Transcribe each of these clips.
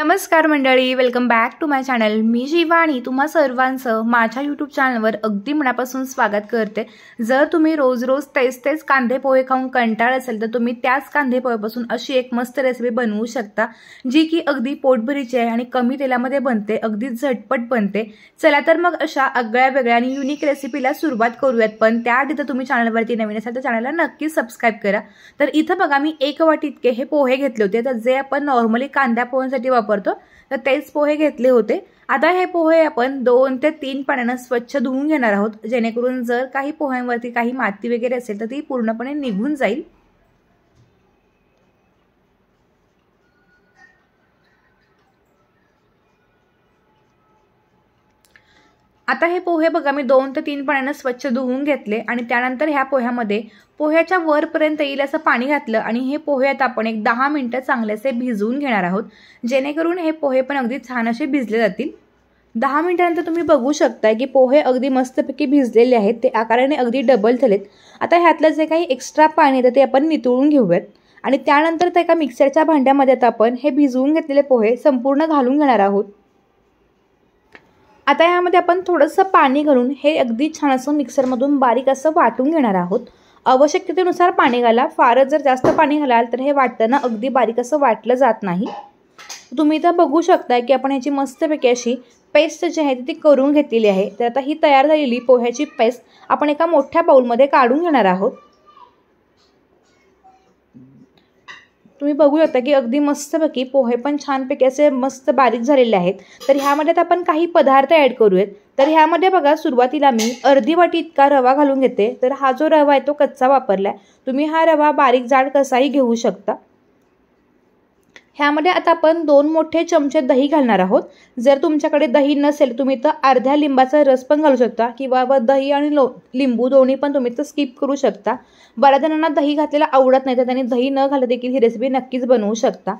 नमस्कार मंडळी welcome back to my channel मी शिवाणी तुम्हा सर्वांचं माझ्या यूट्यूब चॅनलवर अगदी मनापासून स्वागत करते जर तुम्ही रोज रोज तेच तेच कांदे पोहे खाऊन कंटाळ असेल तर तुम्ही त्याच कांदे पोहेपासून अशी एक मस्त रेसिपी बनवू शकता जी की अगदी पोटभरीची आहे आणि कमी तेलामध्ये बनते अगदी झटपट बनते चला तर मग अशा आगळ्या वेगळ्या आणि युनिक रेसिपीला सुरुवात करूयात पण त्याआधी तर तुम्ही चॅनलवरती नवीन असाल तर चॅनलला नक्की सबस्क्राईब करा तर इथं बघा मी एक वाटी इतके हे पोहे घेतले होते तर जे आपण नॉर्मली कांद्या पोह्यांसाठी वापरतो तर तेच पोहे घेतले होते आता हे पोहे आपण दोन ते तीन पाण्यानं स्वच्छ धुवून घेणार आहोत जेणेकरून जर काही पोह्यांवरती काही माती वगैरे असेल तर ती पूर्णपणे निघून जाईल आता हे पोहे बघा मी दोन ते तीन पाण्यानं स्वच्छ धुवून घेतले आणि त्यानंतर ह्या पोह्यामध्ये पोह्याच्या वरपर्यंत येईल असं पाणी घातलं आणि हे पोहे आता आपण एक दहा मिनटं चांगल्यासे भिजवून घेणार आहोत जेणेकरून हे पोहे पण अगदी छान असे भिजले जातील दहा मिनटानंतर तुम्ही बघू शकता की पोहे अगदी मस्तपैकी भिजलेले आहेत ते आकाराने अगदी डबल झालेत आता ह्यातलं जे काही एक्स्ट्रा पाणी येतं ते आपण नितळून घेऊयात आणि त्यानंतर त्या एका मिक्सरच्या भांड्यामध्ये आता आपण हे भिजवून घेतलेले पोहे संपूर्ण घालून घेणार आहोत आता यामध्ये आपण थोडंसं पाणी घालून हे अगदी छान असं मिक्सरमधून बारीक असं वाटून घेणार आहोत आवश्यकतेनुसार पाणी घाला फारच जर जास्त पाणी घालाल तर हे वाटताना अगदी बारीक असं वाटलं जात नाही तुम्ही इथं बघू शकता की आपण ह्याची मस्तपैकी अशी पेस्ट जी आहे ती करून घेतलेली आहे तर आता ही तयार झालेली पोह्याची पेस्ट आपण एका मोठ्या बाऊलमध्ये काढून घेणार आहोत तुम्ही बघू शकता की अगदी मस्तपैकी पोहे पण छानपैकी असे मस्त बारीक झालेले आहेत तर ह्यामध्ये आपण काही पदार्थ ॲड करूयात तर ह्यामध्ये बघा सुरुवातीला मी अर्धी वाटी इतका रवा घालून घेते तर हा जो रवा आहे तो कच्चा वापरला तुम्ही हा रवा बारीक जाड कसाही घेऊ शकता ह्यामध्ये आता आपण दोन मोठे चमचे दही घालणार आहोत जर तुमच्याकडे दही नसेल तुम्ही तर अर्ध्या लिंबाचा रस पण घालू शकता किंवा दही आणि लो लिंबू दोन्ही पण तुम्ही तर स्किप करू शकता बऱ्याच जणांना दही घातलेला आवडत नाही तर त्यांनी दही न घालता देखील ही रेसिपी नक्कीच बनवू शकता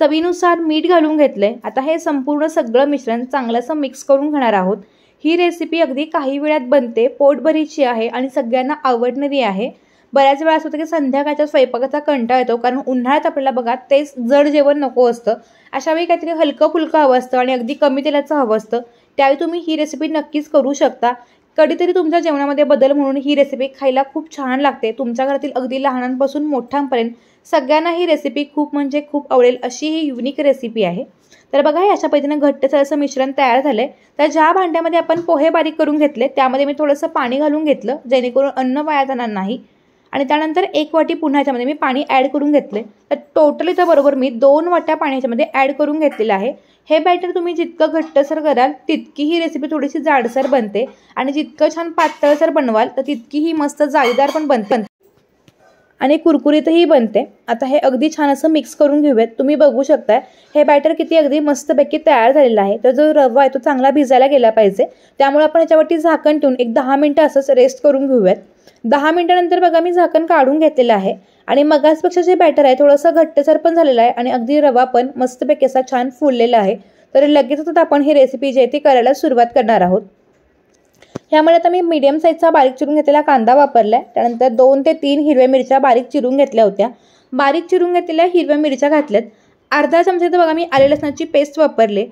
चवीनुसार मीठ घालून घेतलंय आता हे संपूर्ण सगळं मिश्रण चांगलंसं मिक्स करून घेणार आहोत ही रेसिपी अगदी काही वेळात बनते पोटभरीची आहे आणि सगळ्यांना आवडणारी आहे बऱ्याच वेळा असं होतं की संध्याकाळच्या स्वयंपाकाचा कंटा येतो कारण उन्हाळ्यात आपल्याला बघा तेच जड जेवण नको असतं अशा वेळी काहीतरी हलकं फुलकं हवं असतं आणि अगदी कमी तेलाचं हवं असतं त्यावेळी तुम्ही ही रेसिपी नक्कीच करू शकता कधीतरी तुमच्या जेवणामध्ये बदल म्हणून ही रेसिपी खायला खूप छान लागते तुमच्या घरातील अगदी लहानांपासून मोठ्यांपर्यंत सगळ्यांना ही रेसिपी खूप म्हणजे खूप आवडेल अशी ही युनिक रेसिपी आहे तर बघा हे अशा पद्धतीने घट्ट असं मिश्रण तयार झालं तर ज्या भांड्यामध्ये आपण पोहे बारीक करून घेतले त्यामध्ये मी थोडंसं पाणी घालून घेतलं जेणेकरून अन्न वाया जाणार नाही आणि त्यानंतर एक वाटी पुन्हा याच्यामध्ये मी पाणी ॲड करून घेतले तर टोटली तर बरोबर मी दोन वाट्या पाणी याच्यामध्ये ॲड करून घेतलेलं आहे हे बॅटर तुम्ही जितकं घट्टसर कराल तितकी ही रेसिपी थोडीशी जाडसर बनते आणि जितकं छान पातळसर बनवाल तर तितकी ही मस्त जाळीदार पण बनते आणि कुरकुरीतही बनते आता हे अगदी छान असं मिक्स करून घेऊयात तुम्ही बघू शकताय हे बॅटर किती अगदी मस्तपैकी तयार झालेलं आहे तर जो रवा आहे तो चांगला भिजायला गेला पाहिजे त्यामुळे आपण याच्यावरती झाकण ठेवून एक दहा मिनटं असंच रेस्ट करून घेऊयात दहा मिनटानंतर बघा मी झाकण काढून घेतलेलं आहे आणि मगासपेक्षा जे बॅटर आहे थोडंसं घट्टसर पण झालेलं आहे आणि अगदी रवा पण मस्तपैकी असा छान फुललेला आहे तर लगेचच आपण ही रेसिपी जी आहे ती करायला सुरुवात करणार आहोत ह्यामध्ये आता मी मिडियम साईजचा बारीक चिरून घेतलेला कांदा वापरला आहे त्यानंतर दोन ते तीन हिरव्या मिरच्या बारीक चिरून घेतल्या होत्या बारीक चिरून घेतलेल्या हिरव्या मिरच्या घातल्यात अर्धा चमचा तर बघा मी आले लसणाची पेस्ट वापरले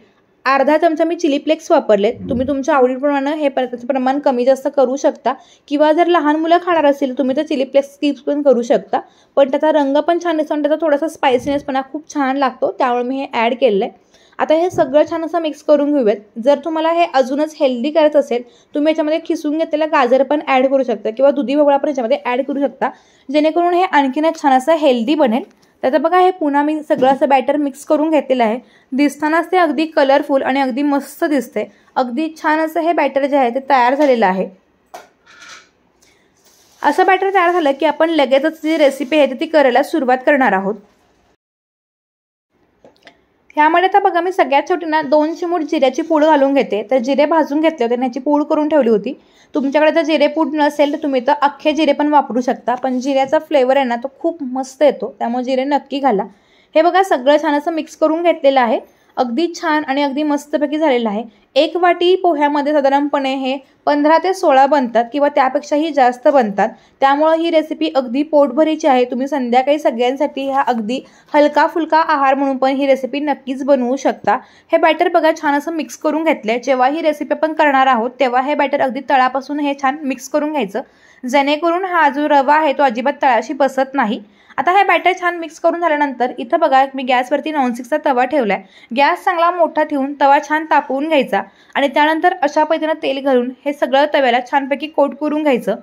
अर्धा चमचा मी चिली फ्लेक्स वापरले तुम्ही तुमच्या आवडीप्रमाणे हे त्याचं प्रमाण कमी जास्त करू शकता किंवा जर लहान मुलं खाणार असेल तुम्ही तर चिली फ्लेक्स स्किप्स पण करू शकता पण त्याचा रंग पण छान असतो आणि त्याचा थोडासा स्पायसीनेस पण खूप छान लागतो त्यामुळे मी हे ॲड केलं आहे आता हे सगळं छान असं मिक्स करून घेऊयात जर तुम्हाला हे अजूनच हेल्दी करायचं असेल तुम्ही याच्यामध्ये खिसून घेतलेला गाजर पण ॲड करू शकता किंवा दुधी भोपळा पण याच्यामध्ये ॲड करू शकता जेणेकरून हे आणखीनच छान असं हेल्दी बनेल त्याचं बघा हे पुन्हा मी सगळं असं बॅटर मिक्स करून घेतलेलं आहे दिसतानाच ते अगदी कलरफुल आणि अगदी मस्त दिसते अगदी छान असं हे बॅटर जे आहे ते तयार झालेलं आहे असं बॅटर तयार झालं की आपण लगेचच जी रेसिपी आहे ती करायला सुरुवात करणार आहोत ह्यामध्ये आता बघा मी सगळ्यात छोटी ना दोन चिमूट जिऱ्याची पूड घालून घेते तर जिरे भाजून घेतले होते ह्याची पूड करून ठेवली होती तुमच्याकडे जर जिरे पूड नसेल तर तुम्ही तर अख्खे जिरे पण वापरू शकता पण जिऱ्याचा फ्लेवर आहे ना तो खूप मस्त येतो त्यामुळे जिरे नक्की घाला हे बघा सगळं छान असं मिक्स करून घेतलेलं आहे अगदी छान आणि अगदी मस्तपैकी झालेलं आहे एक वाटी पोह्यामध्ये साधारणपणे हे पंधरा ते सोळा बनतात किंवा त्यापेक्षाही जास्त बनतात त्यामुळं ही रेसिपी अगदी पोटभरीची आहे तुम्ही संध्याकाळी सगळ्यांसाठी ह्या अगदी हलका फुलका आहार म्हणून पण ही रेसिपी नक्कीच बनवू शकता हे बॅटर बघा छान असं मिक्स करून घेतलं आहे जेव्हा ही रेसिपी आपण करणार आहोत तेव्हा हे बॅटर अगदी तळापासून हे छान मिक्स करून घ्यायचं जेणेकरून हा जो रवा आहे तो अजिबात तळाशी बसत नाही आता हे बॅटर छान मिक्स करून झाल्यानंतर इथं बघा मी गॅसवरती नॉनस्टिकचा तवा ठेवला आहे गॅस चांगला मोठा ठेवून तवा छान तापवून घ्यायचा आणि त्यानंतर अशा पद्धतीनं तेल घालून हे सगळं तव्याला छानपैकी कोट करून घ्यायचं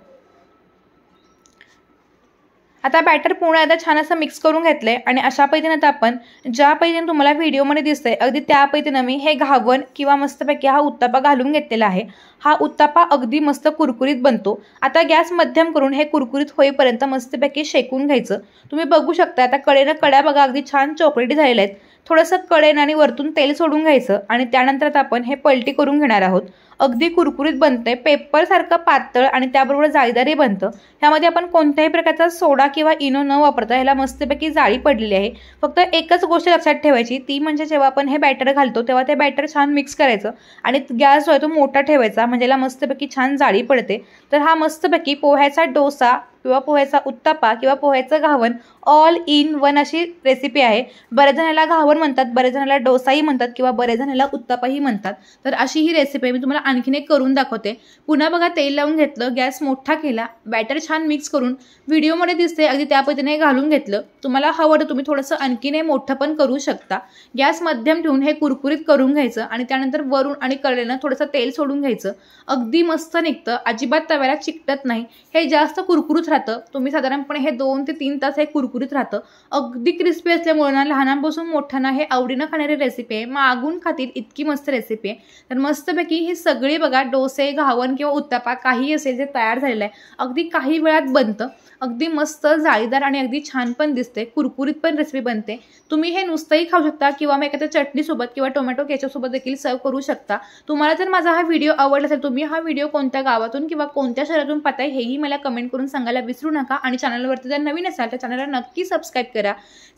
आता बॅटर पूर्ण आता छान असं मिक्स करून घेतलं आहे आणि अशा पद्धतीनं आता आपण ज्या पद्धतीने तुम्हाला व्हिडिओमध्ये दिसतंय अगदी त्या पैतीनं मी हे घावन किंवा मस्तपैकी हा उत्तापा घालून घेतलेला आहे हा उत्तापा अगदी मस्त कुरकुरीत बनतो आता गॅस मध्यम करून हे कुरकुरीत होईपर्यंत मस्तपैकी शेकून घ्यायचं तुम्ही बघू शकता आता कडेनं कड्या बघा अगदी छान चॉकलेटी झालेल्या आहेत थोडंसं कडेन आणि वरतून तेल सोडून घ्यायचं आणि त्यानंतर आता आपण हे पलटी करून घेणार आहोत अगदी कुरकुरीत बनते पेपरसारखं पातळ आणि त्याबरोबर जाळीदारही बनतं ह्यामध्ये आपण कोणत्याही प्रकारचा सोडा किंवा इनो न वापरता ह्याला मस्तपैकी जाळी पडलेली आहे फक्त एकच गोष्ट लक्षात ठेवायची ती म्हणजे जेव्हा आपण हे बॅटर घालतो तेव्हा ते बॅटर छान मिक्स करायचं आणि गॅस जो आहे तो मोठा ठेवायचा म्हणजे याला मस्तपैकी छान जाळी पडते तर हा मस्तपैकी पोह्याचा डोसा किंवा पोह्याचा उत्तापा किंवा पोह्याचं घावन ऑल इन वन अशी रेसिपी आहे बऱ्याच याला घावन म्हणतात बऱ्याच जणाला डोसाही म्हणतात किंवा बऱ्याच याला उत्तापाही म्हणतात तर अशी ही रेसिपी आहे मी तुम्हाला आणखीन एक करून दाखवते पुन्हा बघा तेल लावून घेतलं गॅस मोठा केला बॅटर छान मिक्स करून व्हिडिओमध्ये दिसते अगदी त्या पद्धतीने घालून घेतलं तुम्हाला हवं तर तुम्ही थोडंसं आणखीन मोठं पण करू शकता गॅस मध्यम ठेवून हे कुरकुरीत करून घ्यायचं आणि त्यानंतर वरून आणि कडेनं थोडंसं तेल सोडून घ्यायचं अगदी मस्त निघतं अजिबात तव्याला चिकटत नाही हे जास्त कुरकुरीत राहतं तुम्ही साधारणपणे हे दोन ते तीन तास हे कुरकुरीत राहतं अगदी क्रिस्पी असल्यामुळे ना लहानांपासून मोठ्यांना हे आवडीनं खाणारी रेसिपी आहे मागून खातील इतकी मस्त रेसिपी आहे तर मस्तपैकी हे सग सगळी बघा डोसे घावन किंवा उत्तपा काही असेल जे तयार झालेलं आहे अगदी काही वेळात बनतं अगदी मस्त जाळीदार आणि अगदी छान पण दिसते कुरकुरीत पण रेसिपी बनते तुम्ही हे नुसतंही खाऊ शकता किंवा मग एखाद्या चटणीसोबत किंवा टोमॅटो केचपसोबत देखील सर्व करू शकता तुम्हाला जर माझा हा व्हिडिओ आवडला असेल तुम्ही हा व्हिडिओ कोणत्या गावातून किंवा कोणत्या शहरातून पाहताय हेही मला कमेंट करून सांगायला विसरू नका आणि चॅनलवरती जर नवीन असाल तर चॅनलला नक्की सबस्क्राईब करा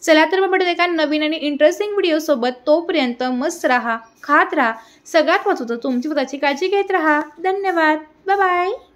चला तर मग भेटत एका नवीन आणि इंटरेस्टिंग व्हिडिओसोबत तोपर्यंत मस्त राहा खात राहा सगळ्यात महत्वाचं तुमची स्वतःची काळजी घेत राहा धन्यवाद बाय